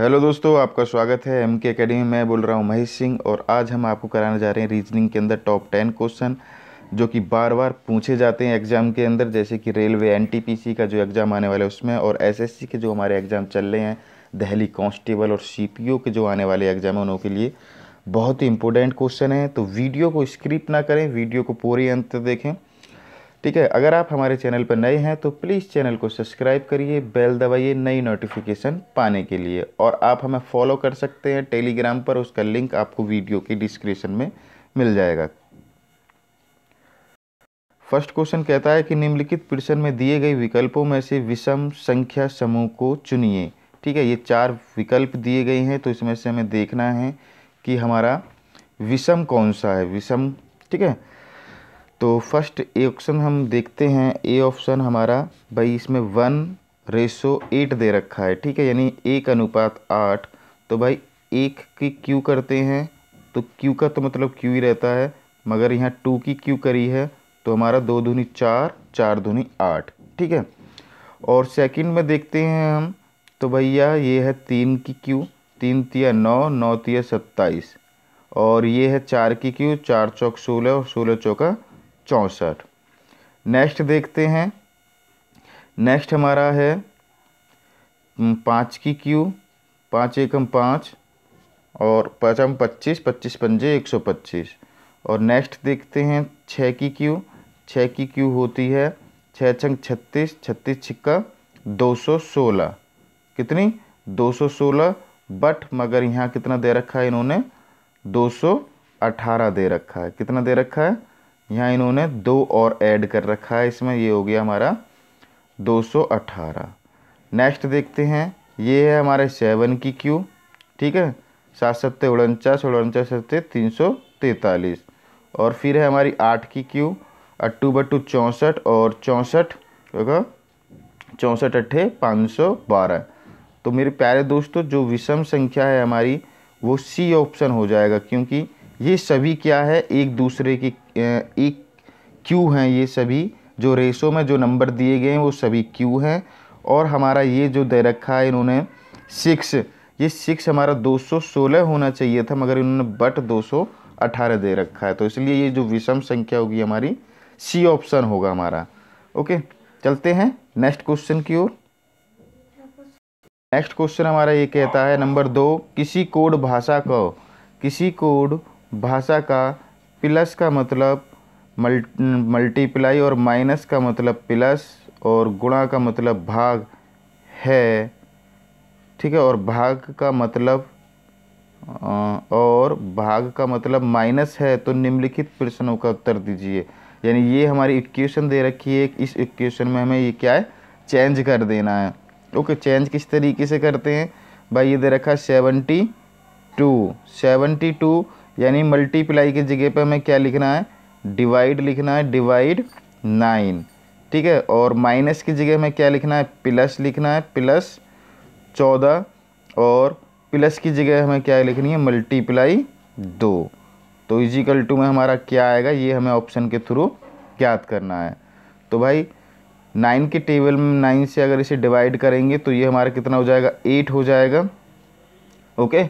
hello दोस्तों आपका स्वागत है एम के अकेडमी मैं बोल रहा हूँ महेश सिंह और आज हम आपको कराने जा रहे हैं रीजनिंग के अंदर टॉप टेन क्वेश्चन जो कि बार बार पूछे जाते हैं एग्ज़ाम के अंदर जैसे कि रेलवे एनटीपीसी का जो एग्ज़ाम आने वाला है उसमें और एसएससी के जो हमारे एग्ज़ाम चल रहे हैं दहली कॉन्स्टेबल और सी के जो आने वाले एग्ज़ाम हैं उनके लिए बहुत ही इंपॉर्टेंट क्वेश्चन है तो वीडियो को स्क्रिप ना करें वीडियो को पूरे अंत देखें ठीक है अगर आप हमारे चैनल पर नए हैं तो प्लीज़ चैनल को सब्सक्राइब करिए बेल दबाइए नई नोटिफिकेशन पाने के लिए और आप हमें फॉलो कर सकते हैं टेलीग्राम पर उसका लिंक आपको वीडियो की डिस्क्रिप्शन में मिल जाएगा फर्स्ट क्वेश्चन कहता है कि निम्नलिखित प्रश्न में दिए गए विकल्पों में से विषम संख्या समूह को चुनिए ठीक है ये चार विकल्प दिए गए हैं तो इसमें से हमें देखना है कि हमारा विषम कौन सा है विषम ठीक है तो फर्स्ट ए ऑप्शन हम देखते हैं ए ऑप्शन हमारा भाई इसमें वन रेसो एट दे रखा है ठीक है यानी एक अनुपात आठ तो भाई एक की क्यू करते हैं तो क्यू का तो मतलब क्यू ही रहता है मगर यहाँ टू की क्यू करी है तो हमारा दो धुनी चार चार धुनी आठ ठीक है और सेकंड में देखते हैं हम तो भैया ये है तीन की क्यू तीन तिया नौ नौ तिया सत्ताईस और ये है चार की क्यू चार चौक सोलह और सोलह चौका चौंसठ नेक्स्ट देखते हैं नेक्स्ट हमारा है पाँच की क्यू पाँच एकम पाँच और पचम पच्चीस पच्चीस पंजे एक सौ पच्चीस और नेक्स्ट देखते हैं छः की क्यू छः की क्यू होती है छः छंग छत्तीस छत्तीस छिक्का दो सौ सोलह कितनी दो सौ सोलह बट मगर यहाँ कितना दे रखा है इन्होंने दो सौ अठारह दे रखा है कितना दे रखा है यहाँ इन्होंने दो और ऐड कर रखा है इसमें ये हो गया हमारा 218 नेक्स्ट देखते हैं ये है हमारे सेवन की क्यू ठीक है सात सत्ते उनचास उनचास सत्ते तीन सौ तैंतालीस और फिर है हमारी आठ की क्यू अट्टू बट्टू चौंसठ और चौंसठ होगा चौंसठ अट्ठे पाँच सौ बारह तो मेरे प्यारे दोस्तों जो विषम संख्या है हमारी वो सी ऑप्शन हो जाएगा क्योंकि ये सभी क्या है एक दूसरे की एक क्यू हैं ये सभी जो रेशो में जो नंबर दिए गए हैं वो सभी क्यू हैं और हमारा ये जो दे रखा है इन्होंने सिक्स ये सिक्स हमारा 216 होना चाहिए था मगर इन्होंने बट 218 दे रखा है तो इसलिए ये जो विषम संख्या होगी हमारी सी ऑप्शन होगा हमारा ओके चलते हैं नेक्स्ट क्वेश्चन की ओर नेक्स्ट क्वेश्चन हमारा ये कहता है नंबर दो किसी कोड भाषा को किसी कोड भाषा का प्लस का मतलब मल्टीप्लाई और माइनस का मतलब प्लस और गुणा का मतलब भाग है ठीक है और भाग का मतलब और भाग का मतलब माइनस है तो निम्नलिखित प्रश्नों का उत्तर दीजिए यानी ये हमारी इक्वेशन दे रखी है इस इक्वेशन में हमें ये क्या है चेंज कर देना है ओके चेंज किस तरीके से करते हैं भाई ये दे रखा है सेवेंटी टू सेवेंटी टू यानी मल्टीप्लाई की जगह पे हमें क्या लिखना है डिवाइड लिखना है डिवाइड नाइन ठीक है और माइनस की जगह हमें क्या लिखना है प्लस लिखना है प्लस चौदह और प्लस की जगह हमें क्या लिखनी है मल्टीप्लाई दो तो इजिकल टू में हमारा क्या आएगा ये हमें ऑप्शन के थ्रू ज्ञात करना है तो भाई नाइन के टेबल में नाइन से अगर इसे डिवाइड करेंगे तो ये हमारा कितना हो जाएगा एट हो जाएगा ओके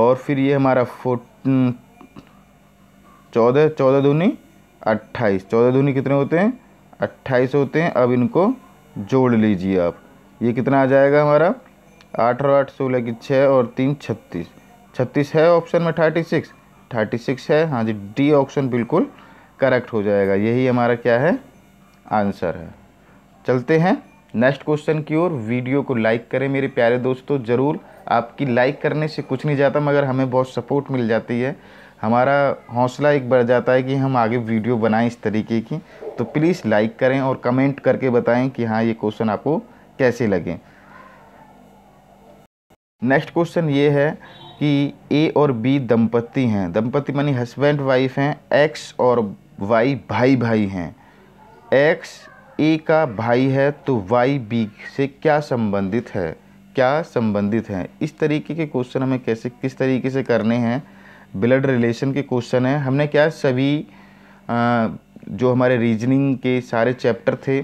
और फिर ये हमारा फोर्ट चौदह चौदह धुनी अट्ठाईस चौदह धुनी कितने होते हैं अट्ठाईस होते हैं अब इनको जोड़ लीजिए आप ये कितना आ जाएगा हमारा आठ और आठ सोलह की छः और तीन छत्तीस छत्तीस है ऑप्शन में थर्टी सिक्स थर्टी सिक्स है हाँ जी डी ऑप्शन बिल्कुल करेक्ट हो जाएगा यही हमारा क्या है आंसर है चलते हैं नेक्स्ट क्वेश्चन की ओर वीडियो को लाइक करें मेरे प्यारे दोस्तों ज़रूर आपकी लाइक करने से कुछ नहीं जाता मगर हमें बहुत सपोर्ट मिल जाती है हमारा हौसला एक बढ़ जाता है कि हम आगे वीडियो बनाएं इस तरीके की तो प्लीज़ लाइक करें और कमेंट करके बताएं कि हाँ ये क्वेश्चन आपको कैसे लगे नेक्स्ट क्वेश्चन ये है कि ए और बी दंपति हैं दंपति मानी हस्बैंड वाइफ हैं एक्स और वाई भाई भाई हैं एक्स ए का भाई है तो वाई बी से क्या संबंधित है क्या संबंधित है इस तरीके के क्वेश्चन हमें कैसे किस तरीके से करने हैं ब्लड रिलेशन के क्वेश्चन हैं हमने क्या सभी आ, जो हमारे रीजनिंग के सारे चैप्टर थे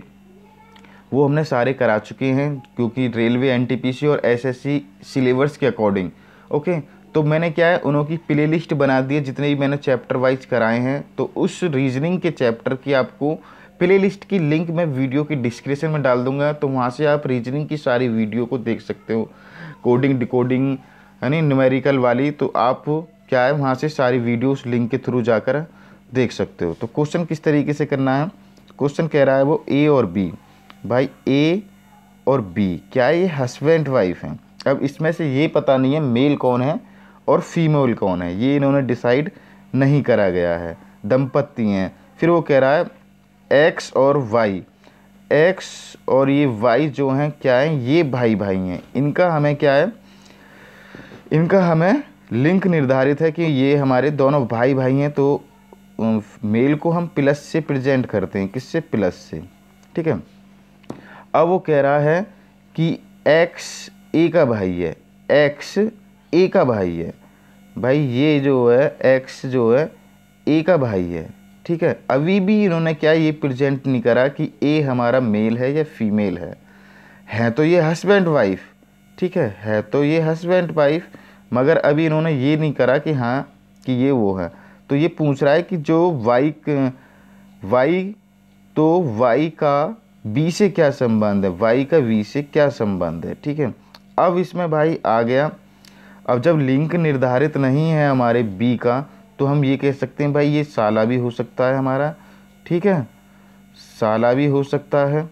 वो हमने सारे करा चुके हैं क्योंकि रेलवे एनटीपीसी और एसएससी सिलेबस के अकॉर्डिंग ओके तो मैंने क्या है उनकी की प्ले लिस्ट बना दी है जितने भी मैंने चैप्टर वाइज कराए हैं तो उस रीजनिंग के चैप्टर की आपको प्लेलिस्ट की लिंक मैं वीडियो की डिस्क्रिप्शन में डाल दूंगा तो वहाँ से आप रीजनिंग की सारी वीडियो को देख सकते हो कोडिंग डिकोडिंग यानी न्यूमेरिकल वाली तो आप क्या है वहाँ से सारी वीडियो उस लिंक के थ्रू जाकर देख सकते हो तो क्वेश्चन किस तरीके से करना है क्वेश्चन कह रहा है वो ए और बी भाई ए और बी क्या ये हस्बैंड वाइफ हैं अब इसमें से ये पता नहीं है मेल कौन है और फीमेल कौन है ये इन्होंने डिसाइड नहीं करा गया है दंपत्ति हैं फिर वो कह रहा है एक्स और वाई एक्स और ये वाई जो हैं क्या है ये भाई भाई हैं इनका हमें क्या है इनका हमें लिंक निर्धारित है कि ये हमारे दोनों भाई भाई हैं तो मेल को हम प्लस से प्रेजेंट करते हैं किससे प्लस से ठीक है अब वो कह रहा है कि एक्स ए का भाई है एक्स ए का भाई है भाई ये जो है एक्स जो है ए का भाई है ठीक है अभी भी इन्होंने क्या ये प्रेजेंट नहीं करा कि ए हमारा मेल है या फीमेल है है तो ये हस्बैंड वाइफ ठीक है है तो ये हस्बैंड वाइफ मगर अभी इन्होंने ये नहीं करा कि हाँ कि ये वो है तो ये पूछ रहा है कि जो वाई वाई तो वाई का बी से क्या संबंध है वाई का वी से क्या संबंध है ठीक है अब इसमें भाई आ गया अब जब लिंक निर्धारित नहीं है हमारे बी का तो हम ये कह सकते हैं भाई ये साला भी हो सकता है हमारा ठीक है साला भी हो सकता है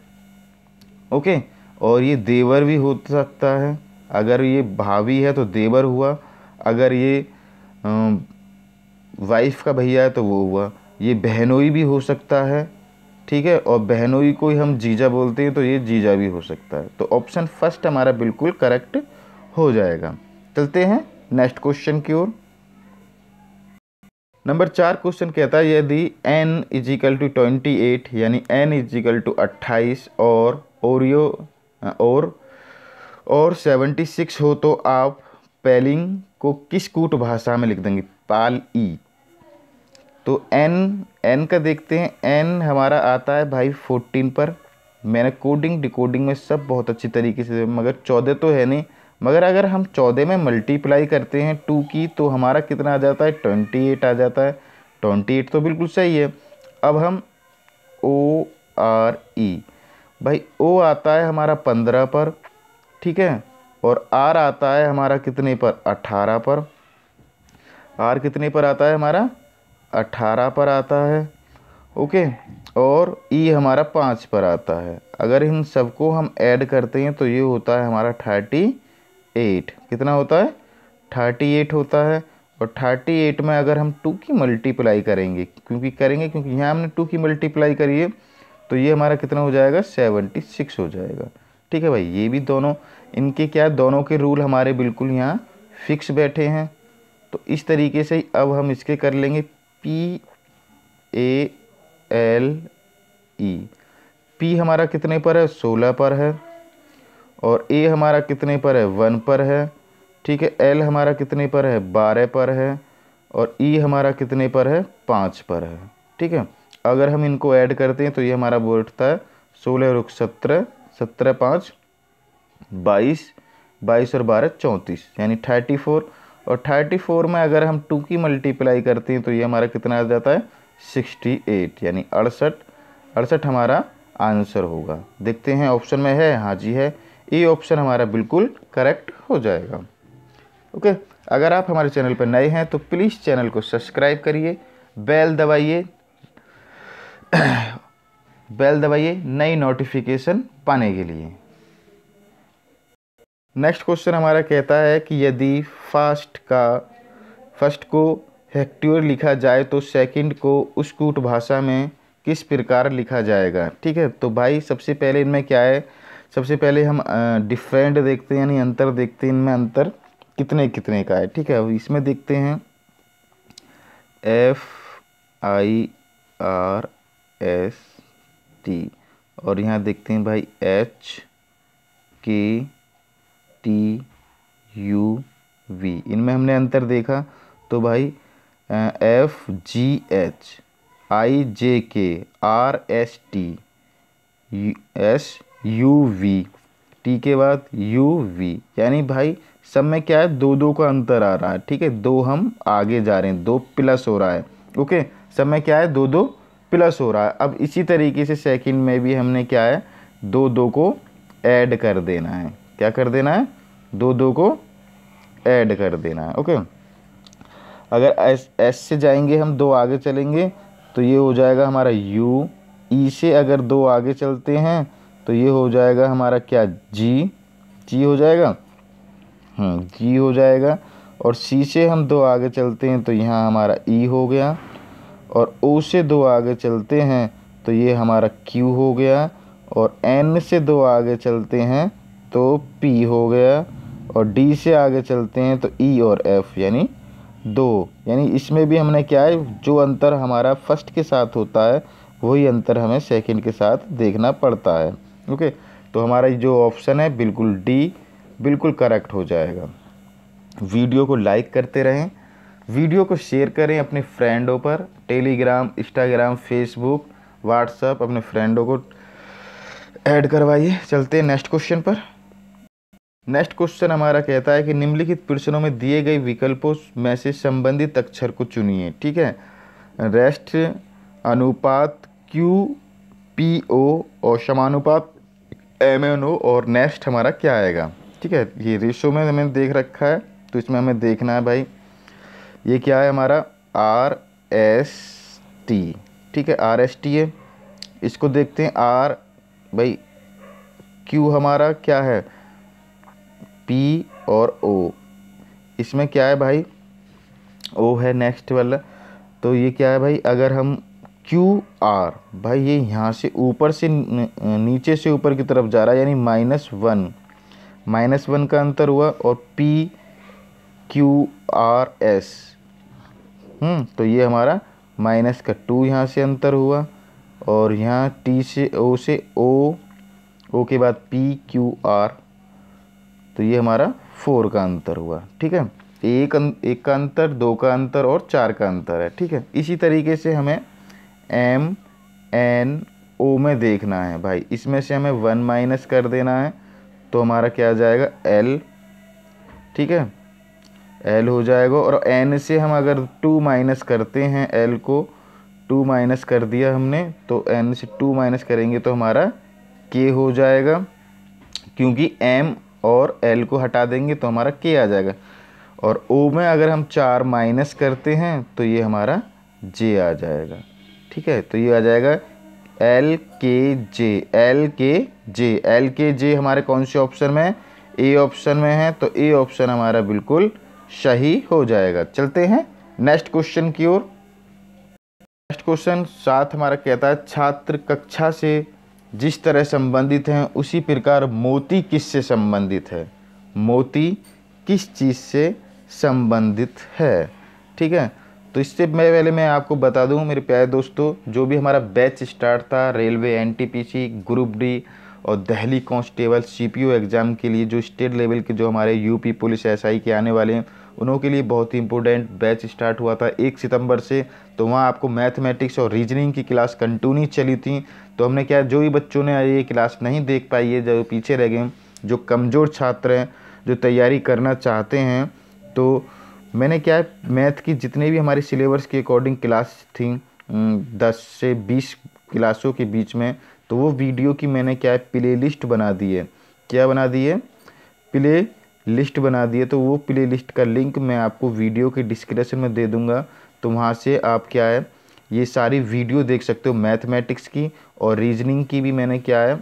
ओके और ये देवर भी हो सकता है अगर ये भाभी है तो देवर हुआ अगर ये वाइफ का भैया है तो वो हुआ ये बहनोई भी हो सकता है ठीक है और बहनोई को ही हम जीजा बोलते हैं तो ये जीजा भी हो सकता है तो ऑप्शन फर्स्ट हमारा बिल्कुल करेक्ट हो जाएगा चलते हैं नेक्स्ट क्वेश्चन की ओर नंबर चार क्वेश्चन कहता है यदि N equal to twenty eight यानी एन इजिकल टू अट्ठाईस और ओरियो हाँ, और और सेवेंटी सिक्स हो तो आप पेलिंग को किस कूट भाषा में लिख देंगे पाल ई तो एन एन का देखते हैं एन हमारा आता है भाई फोर्टीन पर मैंने कोडिंग डिकोडिंग में सब बहुत अच्छी तरीके से मगर चौदह तो है नहीं मगर अगर हम चौदह में मल्टीप्लाई करते हैं टू की तो हमारा कितना आ जाता है ट्वेंटी एट आ जाता है ट्वेंटी एट तो बिल्कुल सही है अब हम ओ आर ई भाई ओ आता है हमारा पंद्रह पर ठीक है और आर आता है हमारा कितने पर अट्ठारह पर आर कितने पर आता है हमारा अट्ठारह पर आता है ओके और ई e हमारा पाँच पर आता है अगर इन सबको हम ऐड करते हैं तो ये होता है हमारा थर्टी एट कितना होता है थर्टी एट होता है और थर्टी एट में अगर हम टू की मल्टीप्लाई करेंगे क्योंकि करेंगे क्योंकि यहाँ हमने टू की मल्टीप्लाई करी है तो ये हमारा कितना हो जाएगा सेवेंटी सिक्स हो जाएगा ठीक है भाई ये भी दोनों इनके क्या दोनों के रूल हमारे बिल्कुल यहाँ फिक्स बैठे हैं तो इस तरीके से अब हम इसके कर लेंगे P A L E P हमारा कितने पर है सोलह पर है और ए हमारा कितने पर है वन पर है ठीक है एल हमारा कितने पर है बारह पर है और ई e हमारा कितने पर है पाँच पर है ठीक है अगर हम इनको ऐड करते हैं तो ये हमारा उठता है सोलह रुख सत्रह सत्रह पाँच बाईस बाईस और बारह चौंतीस यानी थर्टी फोर और थर्टी फोर में अगर हम टू की मल्टीप्लाई करते हैं तो ये हमारा कितना आ जाता है सिक्सटी एट यानी अड़सठ अड़सठ हमारा आंसर होगा देखते हैं ऑप्शन में है हाँ जी है ये ऑप्शन हमारा बिल्कुल करेक्ट हो जाएगा ओके अगर आप हमारे चैनल पर नए हैं तो प्लीज़ चैनल को सब्सक्राइब करिए बेल दबाइए बेल दबाइए नई नोटिफिकेशन पाने के लिए नेक्स्ट क्वेश्चन हमारा कहता है कि यदि फास्ट का फर्स्ट को हेक्ट्योर लिखा जाए तो सेकंड को उसकूट भाषा में किस प्रकार लिखा जाएगा ठीक है तो भाई सबसे पहले इनमें क्या है सबसे पहले हम डिफरेंट देखते हैं यानी अंतर देखते हैं इनमें अंतर कितने कितने का है ठीक है अब इसमें देखते हैं F I R S T और यहाँ देखते हैं भाई एच के टी यू वी इनमें हमने अंतर देखा तो भाई F G H I J K R S T S U V T के बाद यू वी यानी भाई सब में क्या है दो दो का अंतर आ रहा है ठीक है दो हम आगे जा रहे हैं दो प्लस हो रहा है ओके सब में क्या है दो दो प्लस हो रहा है अब इसी तरीके से सेकंड में भी हमने क्या है दो दो को ऐड कर देना है क्या कर देना है दो दो को ऐड कर देना है ओके अगर एस एस से जाएंगे हम दो आगे चलेंगे तो ये हो जाएगा हमारा यू ई e से अगर दो आगे चलते हैं तो ये हो जाएगा हमारा क्या जी जी हो जाएगा जी हाँ, हो जाएगा और सी से हम दो आगे चलते हैं तो यहाँ हमारा ई e हो गया और ओ से दो आगे चलते हैं तो ये हमारा क्यू हो गया और एन से दो आगे चलते हैं तो पी हो गया और डी से आगे चलते हैं तो ई e और एफ़ यानी दो यानी इसमें भी हमने क्या है जो अंतर हमारा फर्स्ट के साथ होता है वही अंतर हमें सेकंड के साथ देखना पड़ता है ओके तो हमारा जो ऑप्शन है बिल्कुल डी बिल्कुल करेक्ट हो जाएगा वीडियो को लाइक करते रहें वीडियो को शेयर करें अपने फ्रेंडों पर टेलीग्राम इंस्टाग्राम फेसबुक व्हाट्सअप अपने फ्रेंडों को ऐड करवाइए चलते हैं नेक्स्ट क्वेश्चन पर नेक्स्ट क्वेश्चन हमारा कहता है कि निम्नलिखित प्रश्नों में दिए गए विकल्पों में से संबंधित अक्षर को चुनिए ठीक है रेस्ट अनुपात क्यू पी ओ और समानुपात एम एन ओ और नेक्स्ट हमारा क्या आएगा ठीक है ये रेशो में हमें देख रखा है तो इसमें हमें देखना है भाई ये क्या है हमारा आर एस टी ठीक है आर एस टी है इसको देखते हैं आर भाई क्यू हमारा क्या है पी और ओ इसमें क्या है भाई ओ है नेक्स्ट वाला तो ये क्या है भाई अगर हम क्यू आर भाई ये यहाँ से ऊपर से नीचे से ऊपर की तरफ जा रहा है यानी माइनस वन माइनस वन का अंतर हुआ और पी क्यू आर एस तो ये हमारा माइनस का टू यहाँ से अंतर हुआ और यहाँ टी से ओ से ओ ओ के बाद पी क्यू आर तो ये हमारा फोर का अंतर हुआ ठीक है एक अं, एक का अंतर दो का अंतर और चार का अंतर है ठीक है इसी तरीके से हमें एम एन ओ में देखना है भाई इसमें से हमें वन माइनस कर देना है तो हमारा क्या आ जाएगा एल ठीक है एल हो जाएगा और एन से हम अगर टू माइनस करते हैं एल को टू माइनस कर दिया हमने तो एन से टू माइनस करेंगे तो हमारा के हो जाएगा क्योंकि एम और एल को हटा देंगे तो हमारा के आ जाएगा और ओ में अगर हम चार माइनस करते हैं तो ये हमारा जे आ जाएगा ठीक है तो ये आ जाएगा एल के जे एल के जे एल के जे हमारे कौन से ऑप्शन में ए ऑप्शन में है तो ए ऑप्शन हमारा बिल्कुल सही हो जाएगा चलते हैं नेक्स्ट क्वेश्चन की ओर नेक्स्ट क्वेश्चन साथ हमारा कहता है छात्र कक्षा से जिस तरह संबंधित हैं उसी प्रकार मोती किससे संबंधित है मोती किस चीज़ से संबंधित है ठीक है तो इससे मैं पहले मैं आपको बता दूं मेरे प्यारे दोस्तों जो भी हमारा बैच स्टार्ट था रेलवे एनटीपीसी ग्रुप डी और दहली कांस्टेबल सीपीओ एग्ज़ाम के लिए जो स्टेट लेवल के जो हमारे यूपी पुलिस एसआई के आने वाले हैं उनों के लिए बहुत ही इंपॉर्टेंट बैच स्टार्ट हुआ था एक सितंबर से तो वहाँ आपको मैथमेटिक्स और रीजनिंग की क्लास कंटिन्यू चली थी तो हमने क्या जो भी बच्चों ने ये क्लास नहीं देख पाई है जो पीछे रह गए जो कमज़ोर छात्र हैं जो तैयारी करना चाहते हैं तो मैंने क्या है मैथ की जितने भी हमारे सिलेबस के अकॉर्डिंग क्लास थी दस से बीस क्लासों के बीच में तो वो वीडियो की मैंने क्या है प्ले लिस्ट बना दी है क्या बना दी है प्ले लिस्ट बना दी है तो वो प्ले लिस्ट का लिंक मैं आपको वीडियो के डिस्क्रिप्शन में दे दूँगा तो वहाँ से आप क्या है ये सारी वीडियो देख सकते हो मैथमेटिक्स की और रीजनिंग की भी मैंने क्या है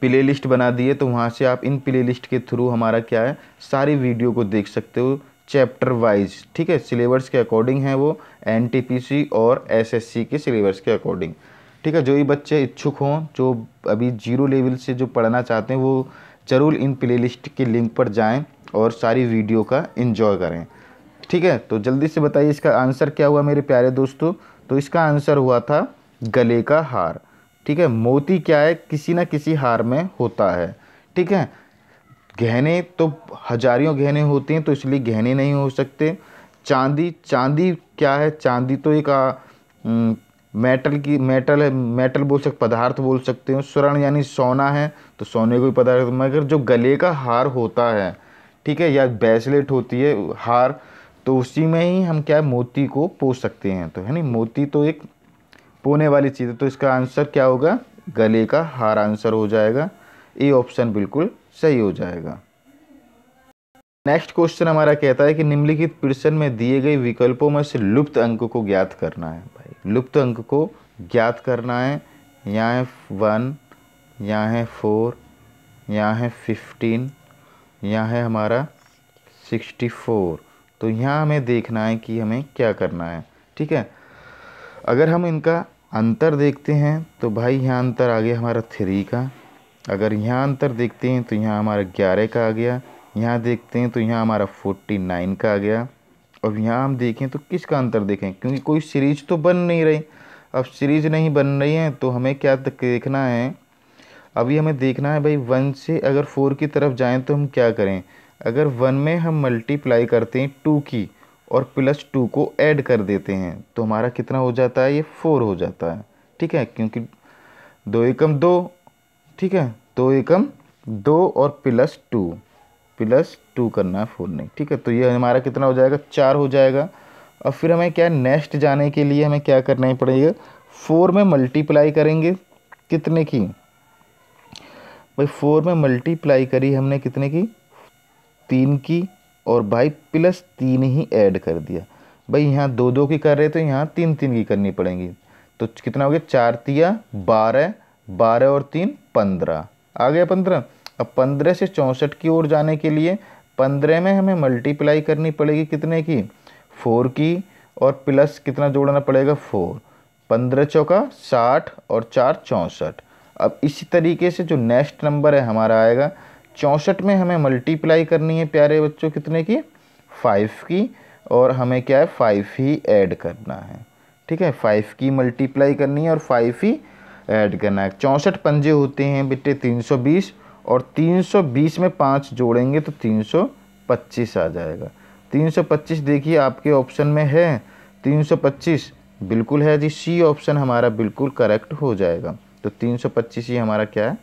प्ले लिस्ट बना दी है तो वहाँ से आप इन प्ले लिस्ट के थ्रू हमारा क्या है सारी वीडियो को देख सकते हो चैप्टर वाइज ठीक है सिलेबस के अकॉर्डिंग है वो एन और एस के सिलेबस के अकॉर्डिंग ठीक है जो भी बच्चे इच्छुक हों जो अभी जीरो लेवल से जो पढ़ना चाहते हैं वो ज़रूर इन प्लेलिस्ट के लिंक पर जाएं और सारी वीडियो का इन्जॉय करें ठीक है तो जल्दी से बताइए इसका आंसर क्या हुआ मेरे प्यारे दोस्तों तो इसका आंसर हुआ था गले का हार ठीक है मोती क्या है किसी ना किसी हार में होता है ठीक है गहने तो हजारियों गहने होते हैं तो इसलिए गहने नहीं हो सकते चांदी चांदी क्या है चांदी तो एक मेटल की मेटल है मेटल बोल सकते पदार्थ बोल सकते हो स्वर्ण यानी सोना है तो सोने को पदार्थ मगर जो गले का हार होता है ठीक है या ब्रेसलेट होती है हार तो उसी में ही हम क्या मोती को पो सकते हैं तो है नहीं मोती तो एक पोने वाली चीज़ है तो इसका आंसर क्या होगा गले का हार आंसर हो जाएगा ए ऑप्शन बिल्कुल सही हो जाएगा नेक्स्ट क्वेश्चन हमारा कहता है कि निम्नलिखित प्रश्न में दिए गए विकल्पों में से लुप्त अंक को ज्ञात करना है भाई लुप्त अंक को ज्ञात करना है यहाँ है वन यहाँ है फोर यहाँ है फिफ्टीन यहाँ है हमारा सिक्सटी फोर तो यहाँ हमें देखना है कि हमें क्या करना है ठीक है अगर हम इनका अंतर देखते हैं तो भाई यहाँ अंतर आ गया हमारा थ्री का अगर यहाँ अंतर देखते हैं तो यहाँ हमारा ग्यारह का आ गया यहाँ देखते हैं तो यहाँ हमारा फोर्टी नाइन का आ गया अब यहाँ हम देखें तो किसका अंतर देखें क्योंकि कोई सीरीज तो बन नहीं रही अब सीरीज नहीं बन रही है तो हमें क्या देखना है अभी हमें देखना है भाई वन से अगर फोर की तरफ जाएँ तो हम क्या करें अगर वन में हम मल्टीप्लाई करते हैं टू की और प्लस टू को ऐड कर देते हैं तो हमारा कितना हो जाता है ये फोर हो जाता है ठीक है क्योंकि दो एकम दो ठीक है दो तो एकम दो और प्लस टू प्लस टू करना है फोर नहीं ठीक है तो ये हमारा कितना हो जाएगा चार हो जाएगा और फिर हमें क्या नेक्स्ट जाने के लिए हमें क्या करना ही पड़ेगा फोर में मल्टीप्लाई करेंगे कितने की भाई फोर में मल्टीप्लाई करी हमने कितने की तीन की और भाई प्लस तीन ही ऐड कर दिया भाई यहाँ दो दो की कर रहे तो यहाँ तीन तीन की करनी पड़ेंगी तो कितना हो गया चार तिया बारह बारह और तीन पंद्रह आ गया पंद्रह अब पंद्रह से चौंसठ की ओर जाने के लिए पंद्रह में हमें मल्टीप्लाई करनी पड़ेगी कितने की फोर की और प्लस कितना जोड़ना पड़ेगा फोर पंद्रह चौका साठ और चार चौंसठ अब इसी तरीके से जो नेक्स्ट नंबर है हमारा आएगा चौंसठ में हमें मल्टीप्लाई करनी है प्यारे बच्चों कितने की फाइव की और हमें क्या है फाइव ही ऐड करना है ठीक है फाइव की मल्टीप्लाई करनी है और फाइव ही ऐड करना है चौंसठ पंजे होते हैं बेटे 320 और 320 में पाँच जोड़ेंगे तो 325 आ जाएगा 325 देखिए आपके ऑप्शन में है 325 बिल्कुल है जी सी ऑप्शन हमारा बिल्कुल करेक्ट हो जाएगा तो 325 ही हमारा क्या है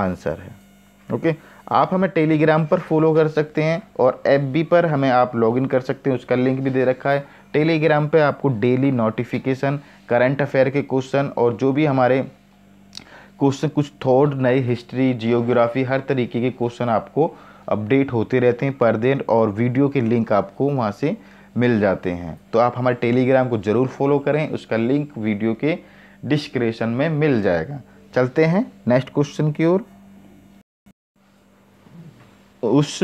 आंसर है ओके आप हमें टेलीग्राम पर फॉलो कर सकते हैं और भी पर हमें आप लॉगिन कर सकते हैं उसका लिंक भी दे रखा है टेलीग्राम पे आपको डेली नोटिफिकेशन करंट अफेयर के क्वेश्चन और जो भी हमारे क्वेश्चन कुछ थॉट नई हिस्ट्री जियोग्राफी हर तरीके के क्वेश्चन आपको अपडेट होते रहते हैं पर दिन और वीडियो के लिंक आपको वहाँ से मिल जाते हैं तो आप हमारे टेलीग्राम को ज़रूर फॉलो करें उसका लिंक वीडियो के डिस्क्रिप्शन में मिल जाएगा चलते हैं नेक्स्ट क्वेश्चन की ओर उस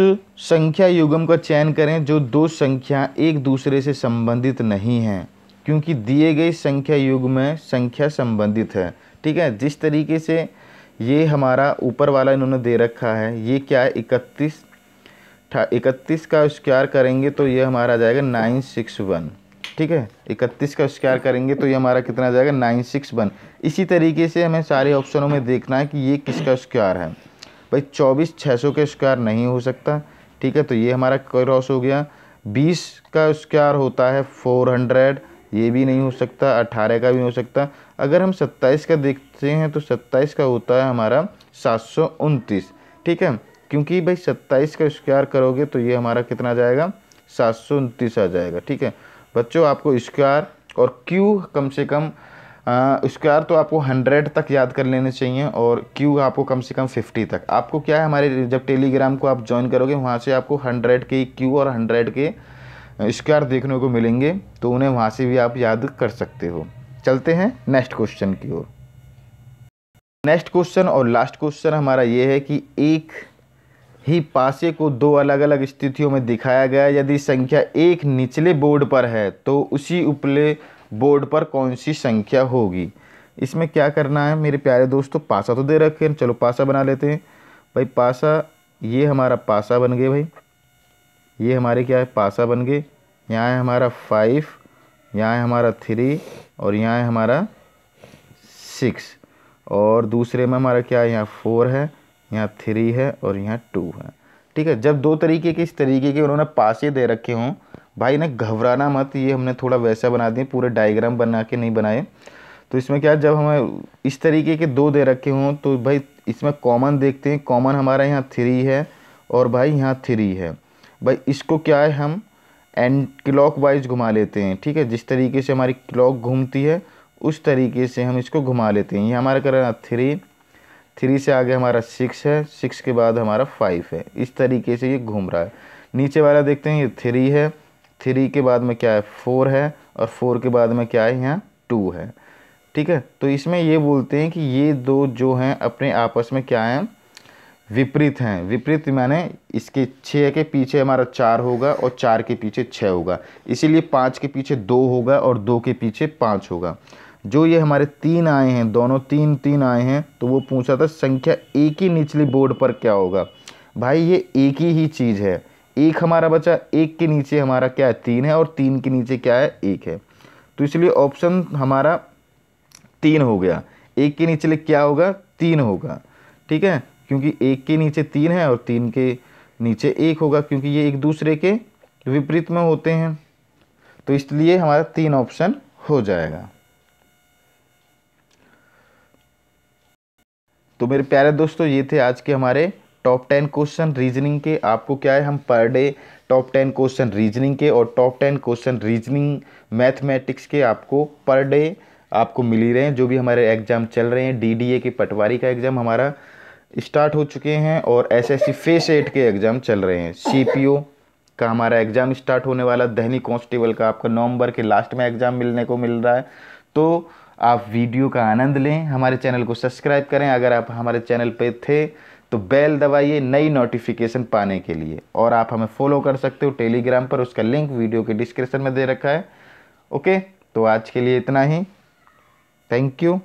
संख्या युगम का चयन करें जो दो संख्या एक दूसरे से संबंधित नहीं हैं क्योंकि दिए गए संख्या युग में संख्या संबंधित है ठीक है जिस तरीके से ये हमारा ऊपर वाला इन्होंने दे रखा है ये क्या है इकतीस इकतीस का स्क्वायर करेंगे तो ये हमारा जाएगा नाइन सिक्स वन ठीक है इकतीस का स्क्वायर करेंगे तो ये हमारा कितना जाएगा नाइन सिक्स वन इसी तरीके से हमें सारे ऑप्शनों में देखना है कि ये किसका स्क्वायर है भाई चौबीस छः सौ का स्क्वायर नहीं हो सकता ठीक है तो ये हमारा क्रॉस हो गया बीस का स्क्वायर होता है फोर हंड्रेड ये भी नहीं हो सकता अट्ठारह का भी हो सकता अगर हम सत्ताईस का देखते हैं तो सत्ताईस का होता है हमारा सात सौ उनतीस ठीक है क्योंकि भाई सत्ताईस का स्क्वायर करोगे तो ये हमारा कितना आ जाएगा सात सौ उनतीस आ जाएगा ठीक है बच्चों आपको स्क्वायर और क्यू कम से कम स्क्वायर तो आपको हंड्रेड तक याद कर लेने चाहिए और क्यू आपको कम से कम फिफ्टी तक आपको क्या है हमारे जब टेलीग्राम को आप ज्वाइन करोगे वहाँ से आपको हंड्रेड के क्यू और हंड्रेड के स्क्वायर देखने को मिलेंगे तो उन्हें वहाँ से भी आप याद कर सकते हो चलते हैं नेक्स्ट क्वेश्चन की ओर नेक्स्ट क्वेश्चन और लास्ट क्वेश्चन हमारा ये है कि एक ही पासे को दो अलग अलग स्थितियों में दिखाया गया यदि संख्या एक निचले बोर्ड पर है तो उसी उपले बोर्ड पर कौन सी संख्या होगी इसमें क्या करना है मेरे प्यारे दोस्तों पासा तो दे रखे हैं चलो पासा बना लेते हैं भाई पासा ये हमारा पासा बन गया भाई ये हमारे क्या है पासा बन गए यहाँ है हमारा फाइव यहाँ है हमारा थ्री और यहाँ है हमारा सिक्स और दूसरे में हमारा क्या है यहाँ फोर है यहाँ थ्री है और यहाँ टू है ठीक है जब दो तरीके के इस तरीके के उन्होंने पासे दे रखे हों भाई ना घबराना मत ये हमने थोड़ा वैसा बना दिए पूरे डायग्राम बना के नहीं बनाए तो इसमें क्या जब हमें इस तरीके के दो दे रखे हों तो भाई इसमें कॉमन देखते हैं कॉमन हमारा यहाँ थ्री है और भाई यहाँ थ्री है भाई इसको क्या है हम एंड क्लॉक वाइज घुमा लेते हैं ठीक है जिस तरीके से हमारी क्लॉक घूमती है उस तरीके से हम इसको घुमा लेते हैं ये हमारा कर थ्री थ्री से आगे हमारा सिक्स है सिक्स के बाद हमारा फाइव है इस तरीके से ये घूम रहा है नीचे वाला देखते हैं ये थ्री है थ्री के बाद में क्या है फोर है और फोर के बाद में क्या है यहाँ टू है ठीक है तो इसमें ये बोलते हैं कि ये दो जो हैं अपने आपस में क्या हैं विपरीत हैं विपरीत मैंने इसके छः के पीछे हमारा चार होगा और चार के पीछे छः होगा इसीलिए पाँच के पीछे दो होगा और दो के पीछे पाँच होगा जो ये हमारे तीन आए हैं दोनों तीन तीन आए हैं तो वो पूछा था संख्या एक ही निचली बोर्ड पर क्या होगा भाई ये एक ही ही चीज़ है एक हमारा बचा एक के नीचे हमारा क्या है तीन है और तीन के नीचे क्या है एक है तो इसलिए ऑप्शन हमारा तीन हो गया एक के निचले क्या होगा तीन होगा ठीक है क्योंकि एक के नीचे तीन है और तीन के नीचे एक होगा क्योंकि ये एक दूसरे के विपरीत में होते हैं तो इसलिए हमारा तीन ऑप्शन हो जाएगा तो मेरे प्यारे दोस्तों ये थे आज के हमारे टॉप टेन क्वेश्चन रीजनिंग के आपको क्या है हम per day top ten question reasoning के और top ten question reasoning mathematics के आपको पर डे आपको मिल ही रहे हैं जो भी हमारे एग्ज़ाम चल रहे हैं डीडीए के पटवारी का एग्ज़ाम हमारा स्टार्ट हो चुके हैं और S S C phase eight के एग्ज़ाम चल रहे हैं सी पी ओ का हमारा एग्ज़ाम स्टार्ट होने वाला दहनी कांस्टेबल का आपका नवंबर के लास्ट में एग्ज़ाम मिलने को मिल रहा है तो आप वीडियो का आनंद लें हमारे चैनल को सब्सक्राइब करें अगर आप हमारे चैनल पे थे तो बेल दबाइए नई नोटिफिकेशन पाने के लिए और आप हमें फॉलो कर सकते हो टेलीग्राम पर उसका लिंक वीडियो के डिस्क्रिप्शन में दे रखा है ओके तो आज के लिए इतना ही थैंक यू